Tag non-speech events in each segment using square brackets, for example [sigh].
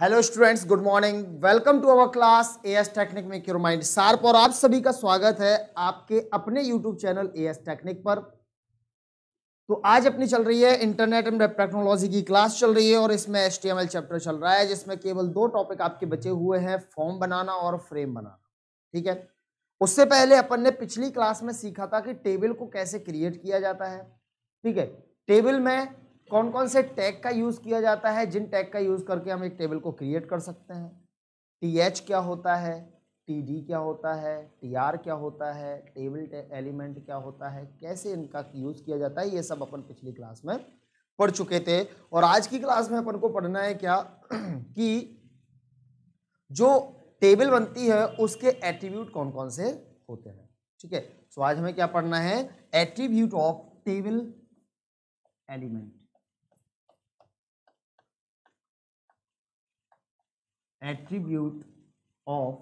Hello students good morning welcome to our class A S technique make your mind sharp और आप सभी का स्वागत है आपके अपने YouTube channel A S technique पर तो आज अपनी चल रही है इंटरनेट एंड टेक्नोलॉजी की क्लास चल रही है और इसमें S T M L chapter चल रहा है जिसमें केवल दो टॉपिक आपके बचे हुए हैं फॉर्म बनाना और फ्रेम बनाना ठीक है उससे पहले अपन ने पिछली क्लास में सीखा था कि टेबल को कैसे क्रिएट किया जाता है ठीक है टेबल में कौन कौन से टैग का यूज़ किया जाता है जिन टैग का यूज़ करके हम एक टेबल को क्रिएट कर सकते हैं टी एच क्या होता है टी डी क्या होता है टी आर क्या होता है टेबल एलिमेंट क्या होता है कैसे इनका यूज़ किया जाता है ये सब अपन पिछली क्लास में पढ़ चुके थे और आज की क्लास में अपन को पढ़ना है क्या [clears throat] कि जो टेबल बनती है उसके एट्रीब्यूट कौन कौन से होते हैं ठीक है सो आज हमें क्या पढ़ना है attribute of table element attribute of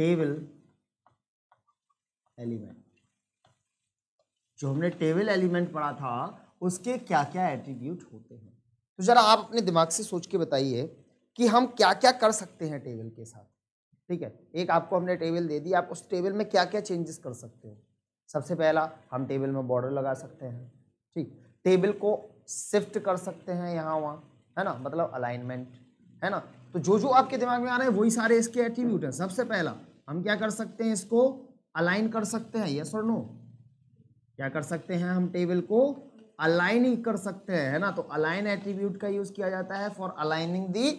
table element जो हमने टेबल एलिमेंट पढ़ा था उसके क्या क्या एट्रीब्यूट होते हैं तो जरा आप अपने दिमाग से सोच के बताइए कि हम क्या क्या कर सकते हैं टेबल के साथ ठीक है एक आपको हमने टेबल दे दी आप उस टेबल में क्या क्या चेंजेस कर सकते हो सबसे पहला हम टेबल में बॉर्डर लगा सकते हैं ठीक टेबल को शिफ्ट कर सकते हैं यहाँ वहाँ है ना मतलब अलाइनमेंट है ना तो जो जो आपके दिमाग में आ रहे हैं वही सारे इसके एट्रीब्यूट हैं सबसे पहला हम क्या कर सकते हैं इसको अलाइन कर सकते हैं यस और नो क्या कर सकते हैं हम टेबल को अलाइन ही कर सकते हैं है ना तो अलाइन एट्रीब्यूट का यूज किया जाता है for aligning the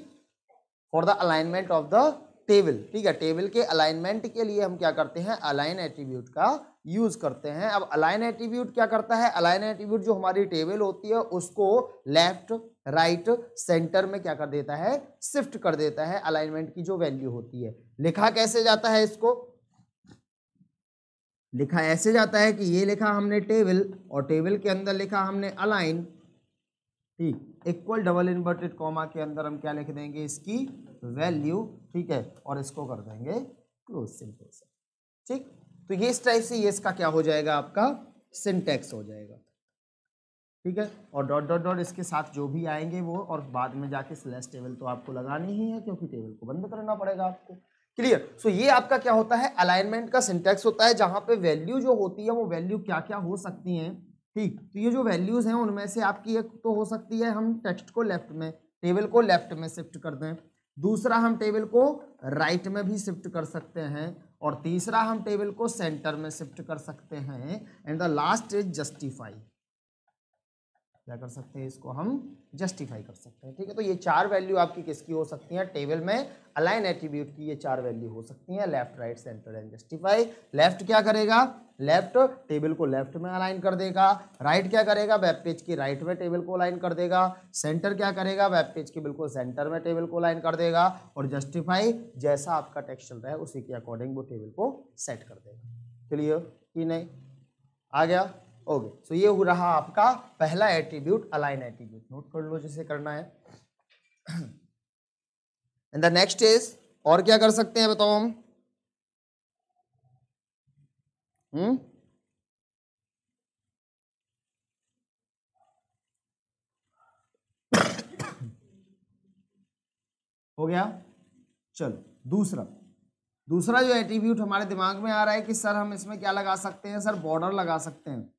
for the alignment of the table ठीक है टेबल के अलाइनमेंट के लिए हम क्या करते हैं अलाइन एट्रीब्यूट का यूज करते हैं अब अलाइन एट्रीब्यूट क्या करता है अलाइन एट्रीब्यूट जो हमारी टेबल होती है उसको लेफ्ट राइट सेंटर में क्या कर देता है शिफ्ट कर देता है अलाइनमेंट की जो वैल्यू होती है लिखा कैसे जाता है इसको लिखा ऐसे जाता है कि ये लिखा हमने टेबल और टेबल के अंदर लिखा हमने अलाइन ठीक इक्वल डबल इन्वर्टेड कॉमा के अंदर हम क्या लिख देंगे इसकी वैल्यू ठीक है और इसको कर देंगे क्लोज सिंपल ठीक तो ये इस टाइप से ये इसका क्या हो जाएगा आपका सिंटेक्स हो जाएगा ठीक है और डॉट डॉट डॉट इसके साथ जो भी आएंगे वो और बाद में जाके स्लैस टेबल तो आपको लगानी ही है क्योंकि टेबल को बंद करना पड़ेगा आपको क्लियर सो so, ये आपका क्या होता है अलाइनमेंट का सिंटेक्स होता है जहाँ पे वैल्यू जो होती है वो वैल्यू क्या क्या हो सकती हैं ठीक तो ये जो वैल्यूज़ हैं उनमें से आपकी एक तो हो सकती है हम टेक्स्ट को लेफ्ट में टेबल को लेफ्ट में शिफ्ट कर दें दूसरा हम टेबल को राइट में भी शिफ्ट कर सकते हैं और तीसरा हम टेबल को सेंटर में शिफ्ट कर सकते हैं and the last is justify क्या कर सकते हैं इसको हम जस्टिफाई कर सकते हैं ठीक है तो ये चार वैल्यू आपकी किसकी हो सकती हैं टेबल में अलाइन एट्रीब्यूट की ये चार वैल्यू हो सकती हैं left right centre and justify left क्या करेगा लेफ्ट टेबल को लेफ्ट में अलाइन कर देगा राइट right क्या करेगा वेब पेज की राइट में टेबल को अलाइन कर देगा सेंटर क्या करेगा वेब पेज के बिल्कुल सेंटर में टेबल को अलाइन कर देगा और जस्टिफाई जैसा आपका टेक्स्ट चल रहा है उसी के अकॉर्डिंग वो टेबल को सेट कर देगा क्लियर कि नहीं आ गया ओके सो ये हो रहा आपका पहला एट्रीब्यूट अलाइन एट्रीब्यूट नोट कर लो जिसे करना है एंड द नेक्स्ट इज और क्या कर सकते हैं बताओ हम हम्म [coughs] हो गया चलो दूसरा दूसरा जो एट्रीब्यूट हमारे दिमाग में आ रहा है कि सर हम इसमें क्या लगा सकते हैं सर बॉर्डर लगा सकते हैं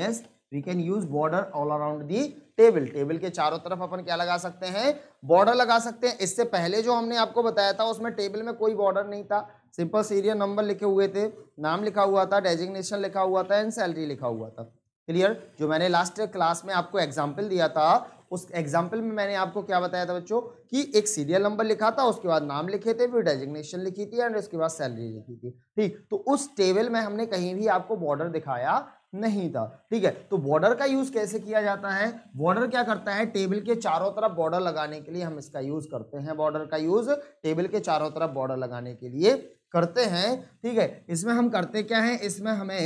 yes we can use border all around the table table के चारों तरफ अपन क्या लगा सकते हैं बॉर्डर लगा सकते हैं इससे पहले जो हमने आपको बताया था उसमें टेबल में कोई बॉर्डर नहीं था सिंपल सीरियल नंबर लिखे हुए थे नाम लिखा हुआ था डेजिग्नेशन लिखा हुआ था एंड सैलरी लिखा हुआ था क्लियर जो मैंने लास्ट क्लास में आपको एग्जाम्पल दिया था उस एग्जाम्पल में मैंने आपको क्या बताया था बच्चों कि एक सीरियल नंबर लिखा था उसके बाद नाम लिखे थे फिर डेजिग्नेशन लिखी थी एंड उसके बाद सैलरी लिखी थी ठीक तो उस टेबल में हमने कहीं भी आपको बॉर्डर दिखाया नहीं था ठीक है तो बॉर्डर का यूज कैसे किया जाता है बॉर्डर क्या करता है टेबल के चारों तरफ बॉर्डर लगाने के लिए हम इसका यूज करते हैं बॉर्डर का यूज टेबल के चारों तरफ बॉर्डर लगाने के लिए करते हैं ठीक है इसमें हम करते क्या है इसमें हमें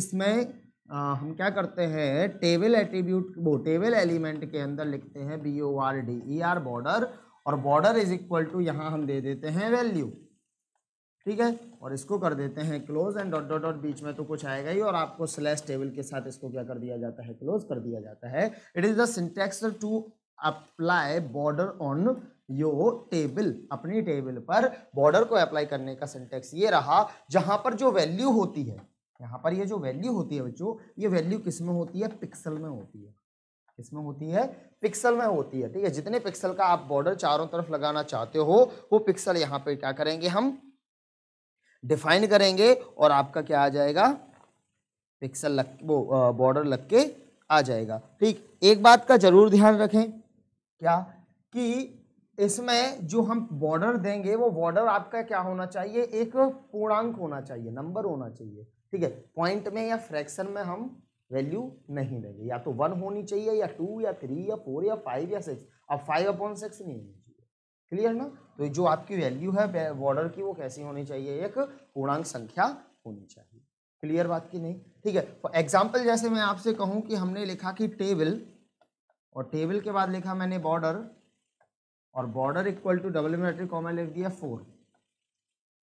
इसमें आ, हम क्या करते हैं टेबल एट्रीब्यूट वो टेबल एलिमेंट के अंदर लिखते हैं B O R D E R border और बॉर्डर इज इक्वल टू यहाँ हम दे देते हैं वैल्यू ठीक है और इसको कर देते हैं close and dot dot dot बीच में तो कुछ आएगा ही और आपको स्लैश टेबल के साथ इसको क्या कर दिया जाता है क्लोज कर दिया जाता है it is the syntax to apply border on your table अपनी टेबल पर बॉर्डर को अप्लाई करने का सिंटेक्स ये रहा जहां पर जो वैल्यू होती है यहाँ पर ये जो वैल्यू होती है बच्चों ये वैल्यू किस में होती है पिक्सल में होती है किसमें होती है पिक्सल में होती है ठीक है जितने पिक्सल का आप बॉर्डर चारों तरफ लगाना चाहते हो वो पिक्सल यहाँ पे क्या करेंगे हम डिफाइन करेंगे और आपका क्या आ जाएगा पिक्सल लग वो बॉर्डर लग के आ जाएगा ठीक एक बात का जरूर ध्यान रखें क्या कि इसमें जो हम बॉर्डर देंगे वो बॉर्डर आपका क्या होना चाहिए एक पूर्णांक होना चाहिए नंबर होना चाहिए ठीक है पॉइंट में या फ्रैक्शन में हम वैल्यू नहीं देंगे या तो वन होनी चाहिए या टू या थ्री या फोर या फाइव या सिक्स अब फाइव अपॉइंट सिक्स नहीं होनी क्लियर ना तो जो आपकी वैल्यू है बॉर्डर की वो कैसी होनी चाहिए एक पूर्णांक संख्या होनी चाहिए क्लियर बात की नहीं ठीक है फॉर एग्जाम्पल जैसे मैं आपसे कहूँ कि हमने लिखा कि टेबल और टेबल के बाद लिखा मैंने बॉर्डर और border equal to double metric comma लिख दिया फोर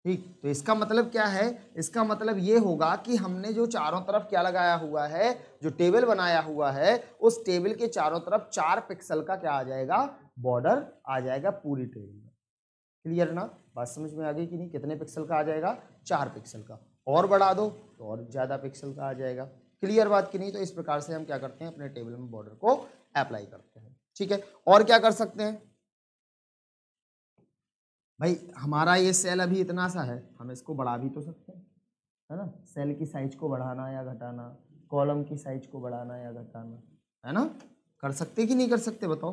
ठीक तो इसका मतलब क्या है इसका मतलब ये होगा कि हमने जो चारों तरफ क्या लगाया हुआ है जो टेबल बनाया हुआ है उस टेबल के चारों तरफ चार पिक्सल का क्या आ जाएगा बॉर्डर आ जाएगा पूरी ट्रेन में क्लियर ना बात समझ में आ गई कि नहीं कितने पिक्सल का आ जाएगा चार पिक्सल का और बढ़ा दो तो और ज़्यादा पिक्सल का आ जाएगा क्लियर बात की नहीं तो इस प्रकार से हम क्या करते हैं अपने टेबल में बॉर्डर को अप्लाई करते हैं ठीक है और क्या कर सकते हैं भाई हमारा ये सेल अभी इतना सा है हम इसको बढ़ा भी तो सकते हैं है ना सेल की साइज को बढ़ाना या घटाना कॉलम की साइज को बढ़ाना या घटाना है ना कर सकते कि नहीं कर सकते बताओ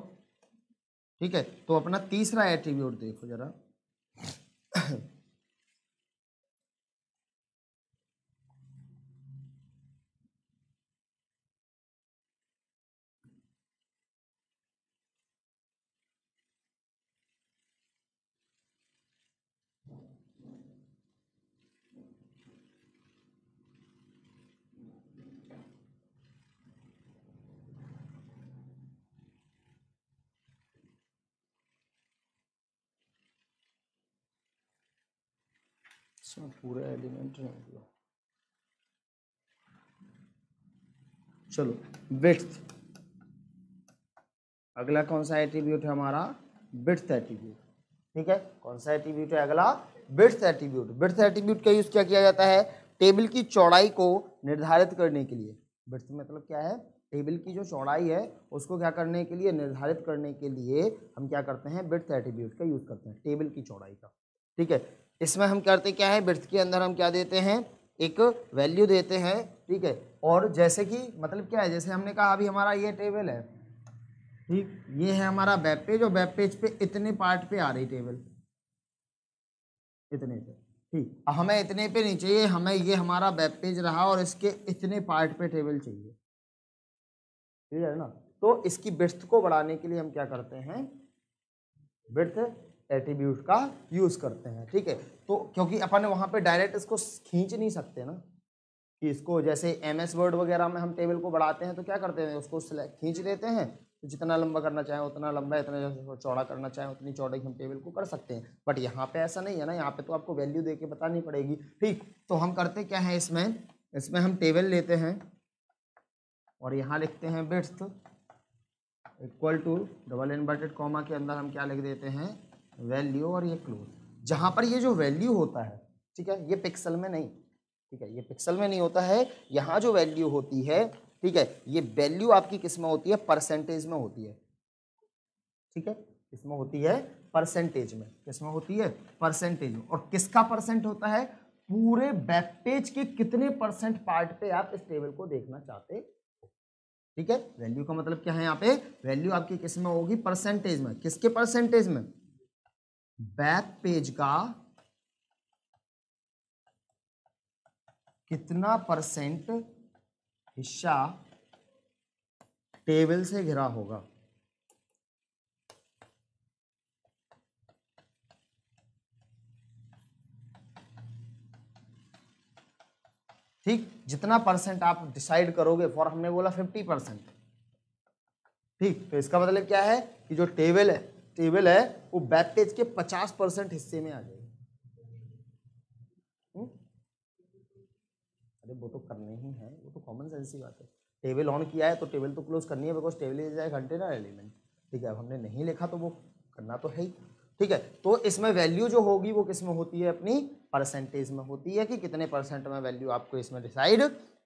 ठीक है तो अपना तीसरा एट्रीब्यूट देखो जरा इसमें पूरा एलिमेंट नहीं हुआ चलो विथ अगला कौन सा एट्रीब्यूट है हमारा बिट्थ एटीब्यूट ठीक है कौन सा एट्रीब्यूट है अगला बिट्थ एटीब्यूट बिट्थ एटीब्यूट का यूज़ क्या किया जाता है टेबल की चौड़ाई को निर्धारित करने के लिए बिट्थ मतलब क्या है टेबल की जो चौड़ाई है उसको क्या करने के लिए निर्धारित करने के लिए हम क्या करते हैं बिट्थ एटीब्यूट का यूज़ करते हैं टेबल की चौड़ाई का ठीक है इसमें हम करते क्या है ब्रथ के अंदर हम क्या देते हैं एक वैल्यू देते हैं ठीक है और जैसे कि मतलब क्या है जैसे हमने कहा अभी हमारा ये टेबल है ठीक ये है हमारा वेब पेज और वेब पेज पे इतने पार्ट पे आ रही टेबल इतने पे ठीक हमें इतने पे नहीं चाहिए हमें ये हमारा वेब पेज रहा और इसके इतने पार्ट पे टेबल चाहिए ठीक है ना तो इसकी ब्रथ को बढ़ाने के लिए हम क्या करते हैं ब्रथ एट्रीब्यूट का यूज़ करते हैं ठीक है तो क्योंकि अपन वहाँ पे डायरेक्ट इसको खींच नहीं सकते ना कि इसको जैसे एम एस वर्ड वगैरह में हम टेबल को बढ़ाते हैं तो क्या करते हैं उसको खींच देते हैं तो जितना लंबा करना चाहें उतना लंबा इतना जैसे चौड़ा करना चाहें उतनी चौड़े हम टेबल को कर सकते हैं बट यहाँ पे ऐसा नहीं है ना यहाँ पे तो आपको वैल्यू दे के बतानी पड़ेगी ठीक तो हम करते क्या है इसमें इसमें हम टेबल लेते हैं और यहाँ लिखते हैं bits equal to double inverted comma के अंदर हम क्या लिख देते हैं वैल्यू और ये क्लोज जहाँ पर ये जो वैल्यू होता है ठीक है ये पिक्सल में नहीं ठीक है ये पिक्सल में नहीं होता है यहाँ जो वैल्यू होती है ठीक है ये वैल्यू आपकी किस में होती है परसेंटेज में होती है ठीक है किसमें होती है परसेंटेज में किसमें होती है परसेंटेज में और किसका परसेंट होता है पूरे बैक पेज के कितने परसेंट पार्ट पे आप इस टेबल को देखना चाहते हो ठीक है वैल्यू का मतलब क्या है यहाँ पे वैल्यू आपकी किस में होगी परसेंटेज में किसके परसेंटेज में बैक पेज का कितना परसेंट हिस्सा टेबल से घिरा होगा ठीक जितना परसेंट आप डिसाइड करोगे फॉर हमने बोला फिफ्टी परसेंट ठीक तो इसका मतलब क्या है कि जो टेबल है टेबल है वो बैक पेज के पचास परसेंट हिस्से में आ जाएगी हम्म? अरे वो तो करने ही है वो तो कॉमन सेंस ही बात है टेबल ऑन किया है तो टेबल तो क्लोज करनी है because table is a container element ठीक है अब हमने नहीं लिखा तो वो करना तो है ही ठीक है तो इसमें वैल्यू जो होगी वो किस में होती है अपनी परसेंटेज में होती है कि कितने परसेंट में वैल्यू आपको इसमें डिसाइड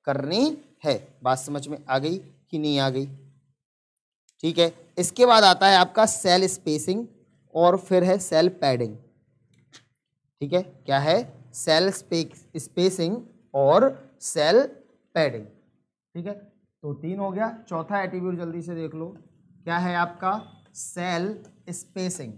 करनी है बात समझ में आ गई कि नहीं आ गई ठीक है इसके बाद आता है आपका सेल स्पेसिंग और फिर है सेल पैडिंग ठीक है क्या है सेल स्पेसिंग और सेल पैडिंग ठीक है तो तीन हो गया चौथा एटीब्यूट जल्दी से देख लो क्या है आपका सेल स्पेसिंग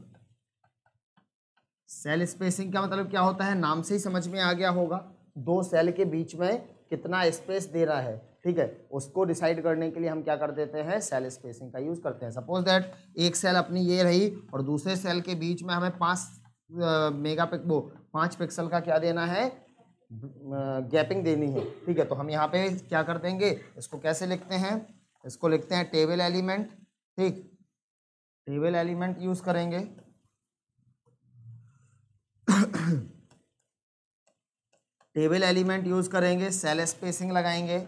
सेल स्पेसिंग का मतलब क्या होता है नाम से ही समझ में आ गया होगा दो सेल के बीच में कितना स्पेस दे रहा है ठीक है उसको डिसाइड करने के लिए हम क्या कर देते हैं सेल स्पेसिंग का यूज़ करते हैं सपोज दैट एक सेल अपनी ये रही और दूसरे सेल के बीच में हमें पाँच मेगा पिक वो पाँच पिक्सल का क्या देना है गैपिंग देनी है ठीक है तो हम यहाँ पे क्या कर देंगे इसको कैसे लिखते हैं इसको लिखते हैं टेबल एलिमेंट ठीक टेबल एलिमेंट यूज़ करेंगे टेबल एलिमेंट यूज करेंगे सेल स्पेसिंग लगाएंगे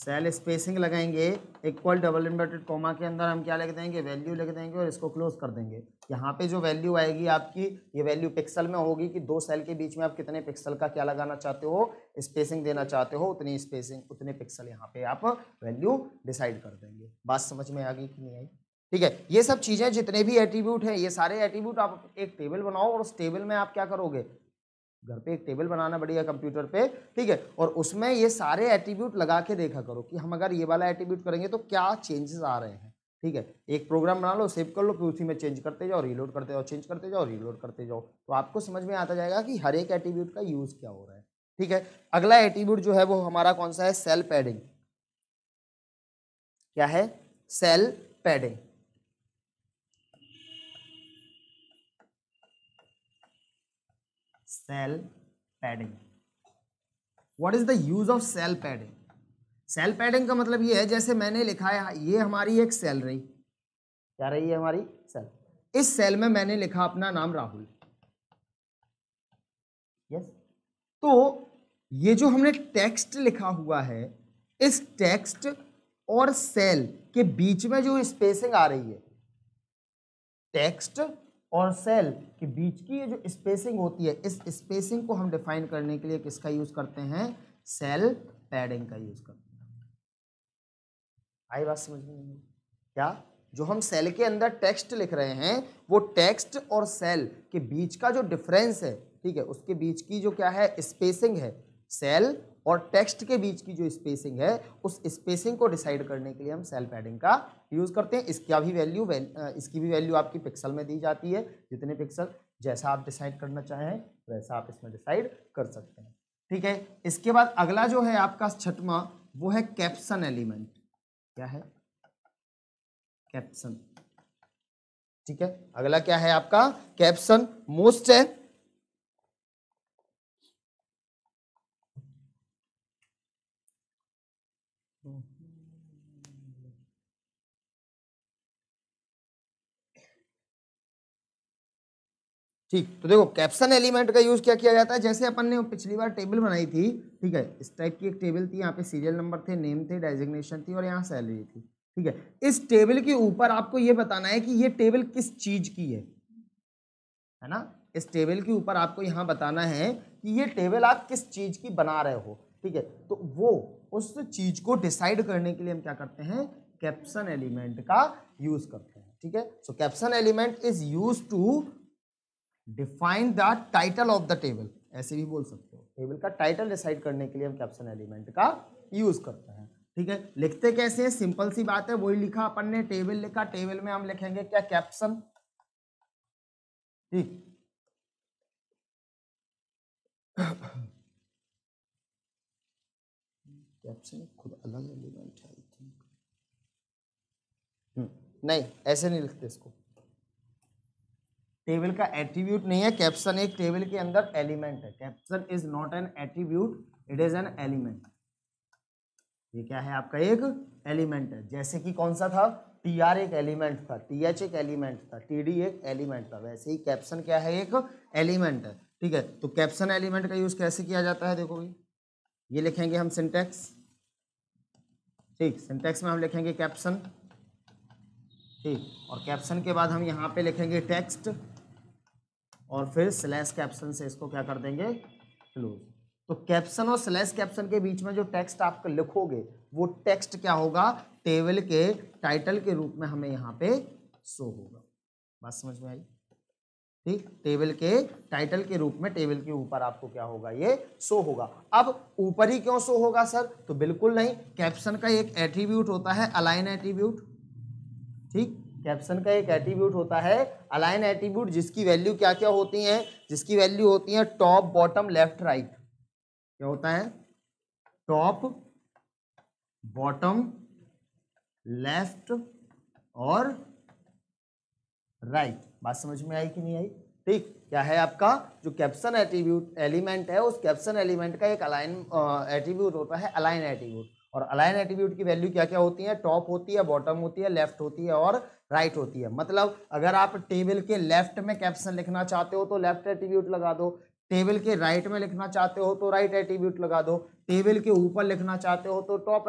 सेल स्पेसिंग लगाएंगे इक्वल डबल इन्वर्टेड कोमा के अंदर हम क्या लिख देंगे वैल्यू लिख देंगे और इसको क्लोज कर देंगे यहाँ पे जो वैल्यू आएगी आपकी ये वैल्यू पिक्सल में होगी कि दो सेल के बीच में आप कितने पिक्सल का क्या लगाना चाहते हो स्पेसिंग देना चाहते हो उतनी स्पेसिंग उतने पिक्सल यहाँ पे आप वैल्यू डिसाइड कर देंगे बात समझ में आ गई कि नहीं आई ठीक है ये सब चीज़ें जितने भी एट्रीब्यूट हैं ये सारे एट्रीब्यूट आप एक टेबल बनाओ और उस टेबल में आप क्या करोगे घर पे एक टेबल बनाना बढ़िया कंप्यूटर पे ठीक है और उसमें ये सारे एट्रीब्यूट लगा के देखा करो कि हम अगर ये वाला एट्रीब्यूट करेंगे तो क्या चेंजेस आ रहे हैं ठीक है एक प्रोग्राम बना लो सेव कर लो फिर उसी में चेंज करते जाओ रीलोड करते जाओ चेंज करते जाओ रीलोड करते जाओ तो आपको समझ में आता जाएगा कि हर एक एटीब्यूट का यूज़ क्या हो रहा है ठीक है अगला एटीब्यूट जो है वो हमारा कौन सा है सेल पैडिंग क्या है cell padding cell padding what is the use of cell padding cell padding का मतलब ये है जैसे मैंने लिखा है ये हमारी एक सेल रही क्या रही है हमारी सेल इस सेल में मैंने लिखा अपना नाम राहुल यस तो ये जो हमने टेक्स्ट लिखा हुआ है इस टेक्स्ट और सेल के बीच में जो स्पेसिंग आ रही है टेक्स्ट और सेल के बीच की ये जो स्पेसिंग होती है इस स्पेसिंग को हम डिफाइन करने के लिए किसका यूज़ करते हैं सेल पैडिंग का यूज़ करते हैं आई बात समझ में क्या जो हम सेल के अंदर टेक्स्ट लिख रहे हैं वो टेक्स्ट और सेल के बीच का जो डिफरेंस है ठीक है उसके बीच की जो क्या है स्पेसिंग है सेल और टेक्स्ट के बीच की जो स्पेसिंग है उस स्पेसिंग को डिसाइड करने के लिए हम सेल पैडिंग का यूज़ करते हैं इसका भी वैल्यू वैल, इसकी भी वैल्यू आपकी पिक्सल में दी जाती है जितने पिक्सल जैसा आप डिसाइड करना चाहें वैसा आप इसमें डिसाइड कर सकते हैं ठीक है इसके बाद अगला जो है आपका छठवा वो है कैप्सन एलिमेंट क्या है कैप्सन ठीक है अगला क्या है आपका कैप्सन मोस्ट है ठीक तो देखो कैप्शन एलिमेंट का यूज़ क्या किया जाता है जैसे अपन ने पिछली बार टेबल बनाई थी ठीक है इस टाइप की एक टेबल थी यहाँ पे सीरियल नंबर थे नेम थे डेजिग्नेशन थी और यहाँ सैलरी थी ठीक है इस टेबल के ऊपर आपको ये बताना है कि ये टेबल किस चीज़ की है है ना इस टेबल के ऊपर आपको यहाँ बताना है कि ये टेबल आप किस चीज़ की बना रहे हो ठीक है तो वो उस चीज़ को डिसाइड करने के लिए हम क्या करते हैं कैप्शन एलिमेंट का यूज़ करते हैं ठीक है so caption element is use to define the title of the table ऐसे भी बोल सकते हो टेबल का टाइटल डिसाइड करने के लिए हम कैप्शन एलिमेंट का यूज करते हैं ठीक है लिखते कैसे है सिंपल सी बात है वही लिखा अपन ने टेबल लिखा टेबल में हम लिखेंगे क्या कैप्शन ठीक कैप्शन खुद अलग एलिमेंट है हम्म, नहीं ऐसे नहीं लिखते इसको टेबल का एट्रीब्यूट नहीं है कैप्शन एक टेबल के अंदर एलिमेंट है caption is not an attribute it is an element ये क्या है आपका एक एलिमेंट है जैसे कि कौन सा था टी आर एक एलिमेंट था टी एच एक एलिमेंट था टी डी एक एलिमेंट था वैसे ही कैप्शन क्या है एक एलिमेंट है ठीक है तो कैप्शन एलिमेंट का यूज़ कैसे किया जाता है देखो भाई ये लिखेंगे हम सिंटेक्स ठीक सिंटेक्स में हम लिखेंगे कैप्शन ठीक और कैप्शन के बाद हम यहाँ पे लिखेंगे टेक्स्ट और फिर स्लैश कैप्शन से इसको क्या कर देंगे क्लोज तो कैप्शन और स्लैश कैप्शन के बीच में जो टेक्स्ट आप लिखोगे वो टेक्स्ट क्या होगा टेबल के टाइटल के रूप में हमें यहाँ पे शो होगा बात समझ में आई ठीक टेबल के टाइटल के रूप में टेबल के ऊपर आपको क्या होगा ये शो होगा अब ऊपर ही क्यों शो होगा सर तो बिल्कुल नहीं कैप्शन का एक एट्रीब्यूट होता है अलाइन एट्रीब्यूट ठीक कैप्शन का एक एटीब्यूट होता है अलाइन एटीब्यूट जिसकी वैल्यू क्या क्या होती है जिसकी वैल्यू होती है टॉप बॉटम लेफ्ट राइट क्या होता है टॉप बॉटम लेफ्ट और राइट बात समझ में आई कि नहीं आई ठीक क्या है आपका जो कैप्शन एटीब्यूट एलिमेंट है उस कैप्शन एलिमेंट का एक अलाइन एट्रीब्यूट होता है अलाइन एटीब्यूट और अलाइन एटीब्यूट की वैल्यू क्या क्या होती है टॉप होती है बॉटम होती है लेफ्ट होती है और राइट right होती है मतलब अगर आप टेबल के लेफ्ट में कैप्शन लिखना चाहते हो तो लेफ्ट एटीब्यूट लगा दो टेबल के राइट right में लिखना चाहते हो तो राइट right एट्रीब्यूट लगा दो टेबल के ऊपर लिखना चाहते हो तो टॉप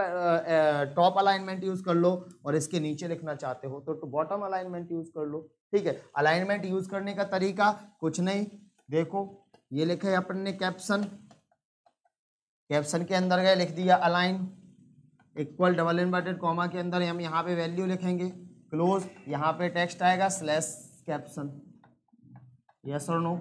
टॉप अलाइनमेंट यूज़ कर लो और इसके नीचे लिखना चाहते हो तो बॉटम अलाइनमेंट यूज़ कर लो ठीक है अलाइनमेंट यूज़ करने का तरीका कुछ नहीं देखो ये लिखे अपन ने कैप्शन कैप्शन के अंदर गए लिख दिया align equal double inverted comma के अंदर हम यहाँ पे वैल्यू लिखेंगे क्लोज यहाँ पे टेक्स्ट आएगा स्लैश कैप्शन यस और नो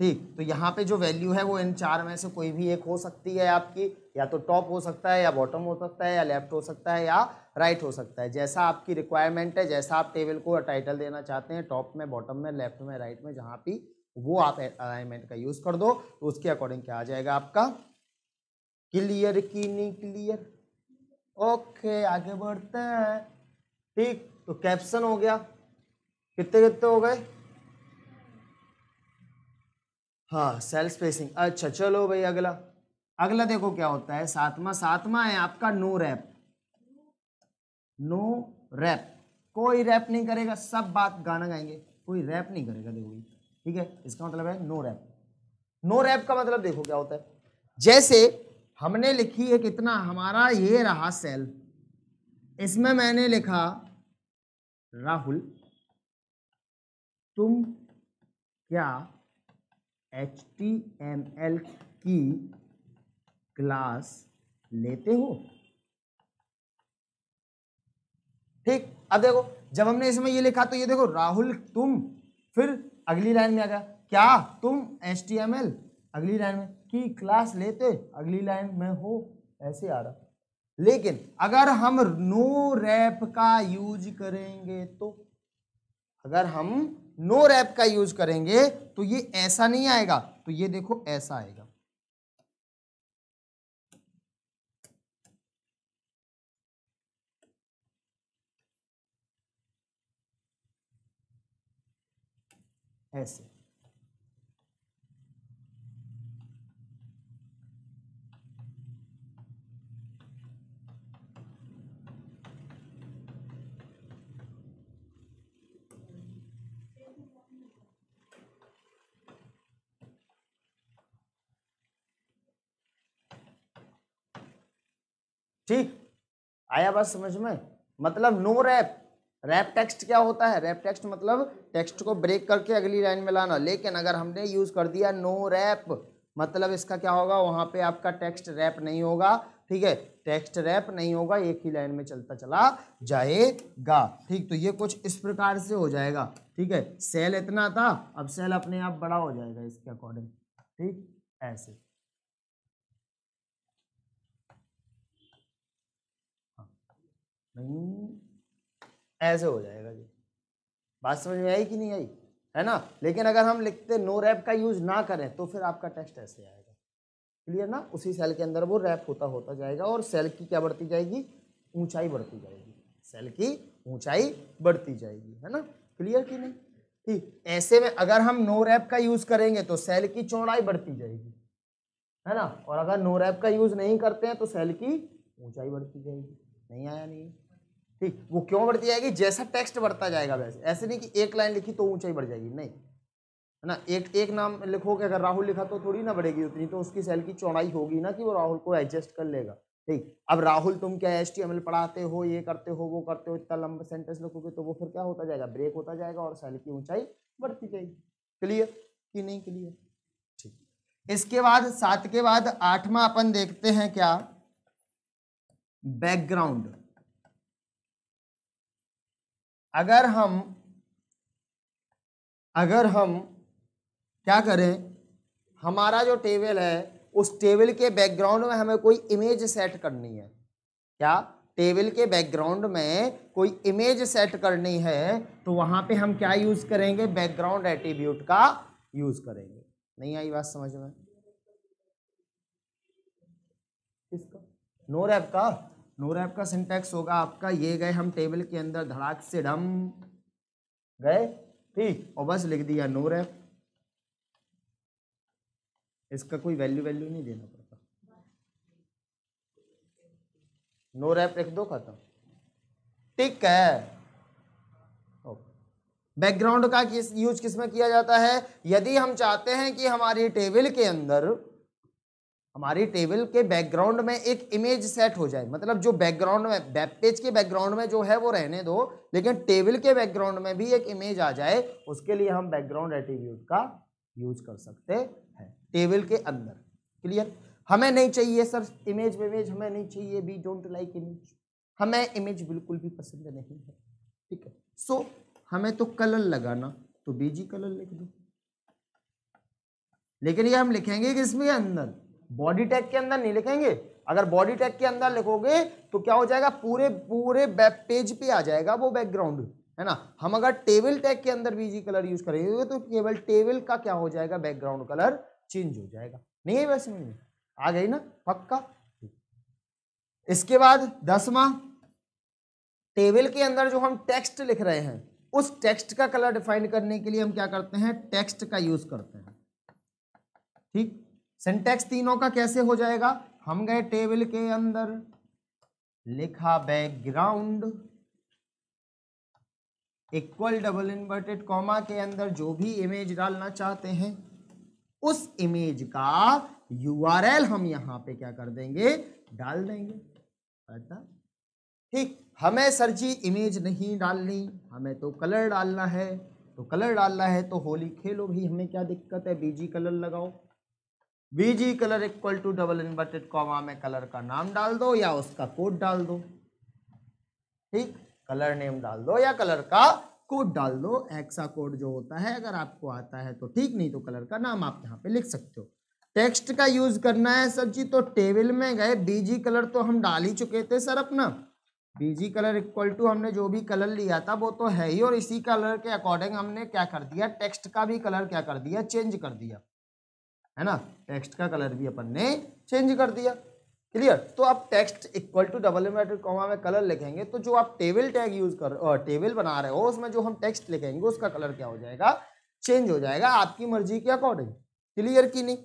ठीक तो यहाँ पे जो वैल्यू है वो इन चार में से कोई भी एक हो सकती है आपकी या तो टॉप हो सकता है या बॉटम हो सकता है या लेफ्ट हो सकता है या राइट हो सकता है जैसा आपकी रिक्वायरमेंट है जैसा आप टेबल को टाइटल देना चाहते हैं टॉप में बॉटम में लेफ्ट में राइट में जहाँ भी वो आप अलाइनमेंट का यूज़ कर दो तो उसके अकॉर्डिंग क्या आ जाएगा आपका क्लियर की नहीं क्लियर ओके आगे बढ़ते हैं ठीक तो कैप्शन हो गया कितने कितने हो गए हाँ सेल स्पेसिंग अच्छा चलो भाई अगला अगला देखो क्या होता है सातवा सातवा है आपका नो रैप नो रैप कोई रैप नहीं करेगा सब बात गाना गाएंगे कोई रैप नहीं करेगा देखो ठीक है इसका मतलब है नो रैप नो रैप का मतलब देखो क्या होता है जैसे हमने लिखी है कितना हमारा ये रहा सेल इसमें मैंने लिखा राहुल तुम क्या एच टी एम एल की क्लास लेते हो ठीक अब देखो जब हमने इसमें ये लिखा तो ये देखो राहुल तुम फिर अगली लाइन में आ गया क्या तुम एच टी एम एल अगली लाइन में की क्लास लेते अगली लाइन में हो ऐसे आ रहा लेकिन अगर हम नो रैप का यूज करेंगे तो अगर हम नो रैप का यूज करेंगे तो ये ऐसा नहीं आएगा तो ये देखो ऐसा आएगा ऐसे ठीक आया बात समझ में मतलब नो रैप रैप टेक्स्ट क्या होता है रैप टेक्स्ट मतलब टेक्स्ट को ब्रेक करके अगली लाइन में लाना लेकिन अगर हमने यूज़ कर दिया नो रैप मतलब इसका क्या होगा वहाँ पे आपका टेक्स्ट रैप नहीं होगा ठीक है टेक्स्ट रैप नहीं होगा एक ही लाइन में चलता चला जाएगा ठीक तो ये कुछ इस प्रकार से हो जाएगा ठीक है सेल इतना था अब सेल अपने आप बड़ा हो जाएगा इसके अकॉर्डिंग ठीक ऐसे ऐसे हो जाएगा जी बात समझ में आई कि नहीं आई है ना लेकिन अगर हम लिखते नो रैप का यूज ना करें तो फिर आपका टेस्ट ऐसे आएगा क्लियर ना उसी सेल के अंदर वो रैप होता होता जाएगा और सेल की क्या बढ़ती जाएगी ऊंचाई बढ़ती जाएगी सेल की ऊंचाई बढ़ती जाएगी है ना क्लियर की नहीं ठीक ऐसे में अगर हम नो रैप का यूज करेंगे तो सेल की चौड़ाई बढ़ती जाएगी है ना और अगर नो रैप का यूज नहीं करते हैं तो सेल की ऊंचाई बढ़ती जाएगी नहीं आया नहीं ठीक वो क्यों बढ़ती जाएगी जैसा टेक्स्ट बढ़ता जाएगा वैसे ऐसे नहीं कि एक लाइन लिखी तो ऊंचाई बढ़ जाएगी नहीं है ना एक एक नाम लिखोगे अगर राहुल लिखा तो थोड़ी ना बढ़ेगी उतनी तो उसकी सेल की चौड़ाई होगी ना कि वो राहुल को एडजस्ट कर लेगा ठीक अब राहुल तुम क्या एस टी एम एल पढ़ाते हो ये करते हो वो करते हो इतना लंबा सेंटेंस लिखोगे तो वो फिर क्या होता जाएगा ब्रेक होता जाएगा और सेल की ऊंचाई बढ़ती जाएगी क्लियर कि नहीं क्लियर ठीक इसके बाद सात के बाद आठवां अपन देखते हैं क्या बैकग्राउंड अगर हम अगर हम क्या करें हमारा जो टेबल है उस टेबल के बैकग्राउंड में हमें कोई इमेज सेट करनी है क्या टेबल के बैकग्राउंड में कोई इमेज सेट करनी है तो वहाँ पे हम क्या यूज़ करेंगे बैकग्राउंड एटीब्यूट का यूज़ करेंगे नहीं आई बात समझ में किसका नो रैप का नो रैप का सिंटैक्स होगा आपका ये गए हम टेबल के अंदर धड़ाक से डम गए ठीक और बस लिख दिया नो रैप इसका कोई वैल्यू वैल्यू नहीं देना पड़ता नो रैप लिख दो खत्म ठीक है बैकग्राउंड का किस यूज किसमें किया जाता है यदि हम चाहते हैं कि हमारी टेबल के अंदर हमारी टेबल के बैकग्राउंड में एक इमेज सेट हो जाए मतलब जो बैकग्राउंड में वेब पेज के बैकग्राउंड में जो है वो रहने दो लेकिन टेबल के बैकग्राउंड में भी एक इमेज आ जाए उसके लिए हम बैकग्राउंड एट्रीब्यूट का यूज कर सकते हैं टेबल के अंदर क्लियर हमें नहीं चाहिए सर इमेज वेमेज हमें नहीं चाहिए वी डोंट लाइक इमेज हमें इमेज बिल्कुल भी पसंद नहीं है ठीक है सो so, हमें तो कलर लगाना तो बीजी कलर लिख दो लेकिन ये हम लिखेंगे किसमें अंदर बॉडी टैग के अंदर नहीं लिखेंगे अगर बॉडी टैग के अंदर लिखोगे तो क्या हो जाएगा पूरे पूरे वेब पेज पे आ जाएगा वो बैकग्राउंड है ना हम अगर टेबल टैग के अंदर बीजी कलर यूज करेंगे तो केवल टेबल का क्या हो जाएगा बैकग्राउंड कलर चेंज हो जाएगा नहीं है वैसे नहीं आ गई ना पक्का इसके बाद दसवा टेबल के अंदर जो हम टेक्स्ट लिख रहे हैं उस टेक्स्ट का कलर डिफाइन करने के लिए हम क्या करते हैं टेक्स्ट का यूज करते हैं ठीक सिंटेक्स तीनों का कैसे हो जाएगा हम गए टेबल के अंदर लिखा background equal double inverted comma के अंदर जो भी इमेज डालना चाहते हैं उस इमेज का यूआरएल हम यहां पे क्या कर देंगे डाल देंगे ठीक हमें सर जी इमेज नहीं डालनी हमें तो कलर डालना है तो कलर डालना है तो होली खेलो भाई हमें क्या दिक्कत है बीजी कलर लगाओ B G colour equal to double inverted comma में कलर का नाम डाल दो या उसका कोड डाल दो ठीक कलर नेम डाल दो या कलर का कोड डाल दो एक्सा कोड जो होता है अगर आपको आता है तो ठीक नहीं तो कलर का नाम आप यहाँ पे लिख सकते हो टेक्स्ट का यूज करना है सर जी तो टेबल में गए बीजी कलर तो हम डाल ही चुके थे सर अपना बीजी कलर इक्वल टू हमने जो भी कलर लिया था वो तो है ही और इसी कलर के अकॉर्डिंग हमने क्या कर दिया टेक्स्ट का भी कलर क्या कर दिया चेंज कर दिया है ना टेक्स्ट का कलर भी अपन ने चेंज कर दिया क्लियर तो आप text equal to double inverted comma में कलर लिखेंगे तो जो आप टेबल टैग यूज कर टेबल बना रहे हो उसमें जो हम टेक्स्ट लिखेंगे उसका कलर क्या हो जाएगा चेंज हो जाएगा आपकी मर्जी के अकॉर्डिंग क्लियर की नहीं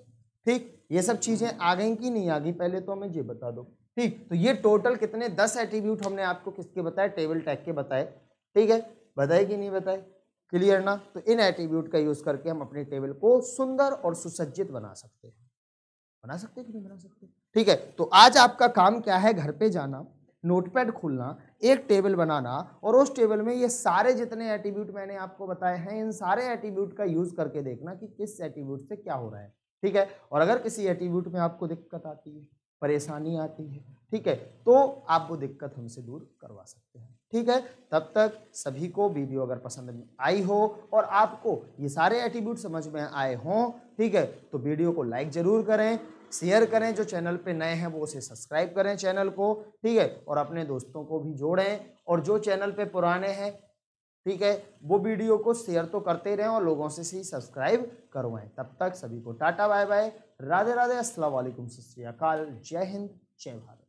ठीक ये सब चीज़ें आ गई कि नहीं आ गई पहले तो हमें ये बता दो ठीक तो ये टोटल कितने दस एट्रीब्यूट हमने आपको किसके बताए टेबल टैग के बताए ठीक है बताए कि नहीं बताए क्लियर ना तो इन एट्रीब्यूट का यूज़ करके हम अपने टेबल को सुंदर और सुसज्जित बना सकते हैं बना सकते हैं कि नहीं बना सकते ठीक है तो आज आपका काम क्या है घर पे जाना नोटपैड खोलना एक टेबल बनाना और उस टेबल में ये सारे जितने एट्रीब्यूट मैंने आपको बताए हैं इन सारे एट्रीब्यूट का यूज़ करके देखना कि किस एट्रीब्यूट से क्या हो रहा है ठीक है और अगर किसी एट्रीब्यूट में आपको दिक्कत आती है परेशानी आती है ठीक है तो आप वो दिक्कत हमसे दूर करवा सकते हैं ठीक है तब तक सभी को वीडियो अगर पसंद आई हो और आपको ये सारे एटीट्यूड समझ में आए हों ठीक है तो वीडियो को लाइक ज़रूर करें शेयर करें जो चैनल पे नए हैं वो उसे सब्सक्राइब करें चैनल को ठीक है और अपने दोस्तों को भी जोड़ें और जो चैनल पे पुराने हैं ठीक है वो वीडियो को शेयर तो करते रहें और लोगों से ही सब्सक्राइब करवाएं तब तक सभी को टाटा बाय बाय राधे राधे असलकम सत श्रीकाल जय हिंद जय भारत